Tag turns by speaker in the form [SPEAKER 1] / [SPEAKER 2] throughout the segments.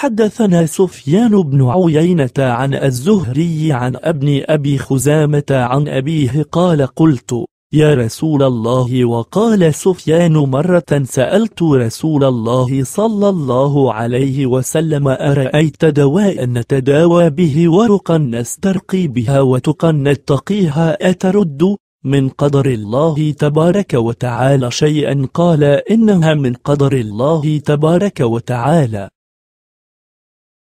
[SPEAKER 1] حدثنا سفيان بن عيينة عن الزهري عن ابن أبي خزامة عن أبيه قال قلت يا رسول الله وقال سفيان مرة سألت رسول الله صلى الله عليه وسلم أرأيت دواء نتداوى به ورقا نسترقي بها وتقا نتقيها أترد من قدر الله تبارك وتعالى شيئا قال إنها من قدر الله تبارك وتعالى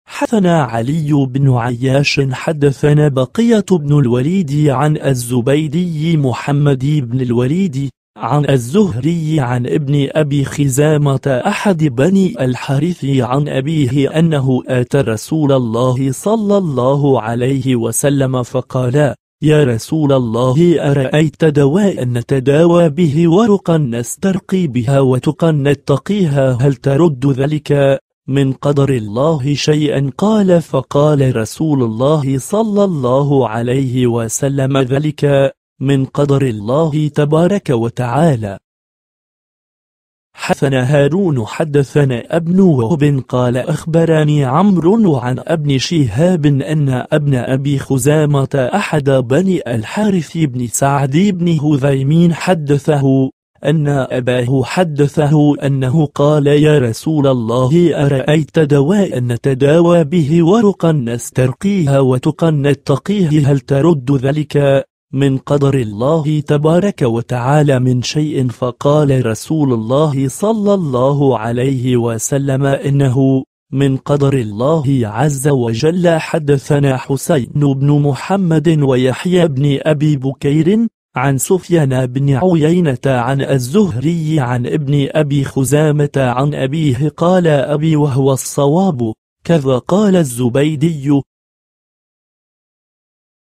[SPEAKER 1] حدثنا علي بن عياش حدثنا بقية بن الوليد عن الزبيدي محمد بن الوليد عن الزهري عن ابن أبي خزامة أحد بني الحارث عن أبيه أنه آتى رسول الله صلى الله عليه وسلم فقال يا رسول الله أرأيت دواء نتداوى به ورقا نسترقي بها وتقا نتقيها هل ترد ذلك من قدر الله شيئا قال فقال رسول الله صلى الله عليه وسلم ذلك من قدر الله تبارك وتعالى حثنا هارون حدثنا ابن وهب قال أخبرني عمرو عن ابن شهاب أن ابن أبي خزامة أحد بني الحارث بن سعد بن هذيمين حدثه أن أباه حدثه أنه قال يا رسول الله أرأيت دواء نتداوى به ورقا نسترقيها وتقا نتقيه هل ترد ذلك من قدر الله تبارك وتعالى من شيء فقال رسول الله صلى الله عليه وسلم إنه من قدر الله عز وجل حدثنا حسين بن محمد ويحيى بن أبي بكير عن سفيان بن عيينة عن الزهري عن ابن أبي خزامة عن أبيه قال أبي وهو الصواب كذا قال الزبيدي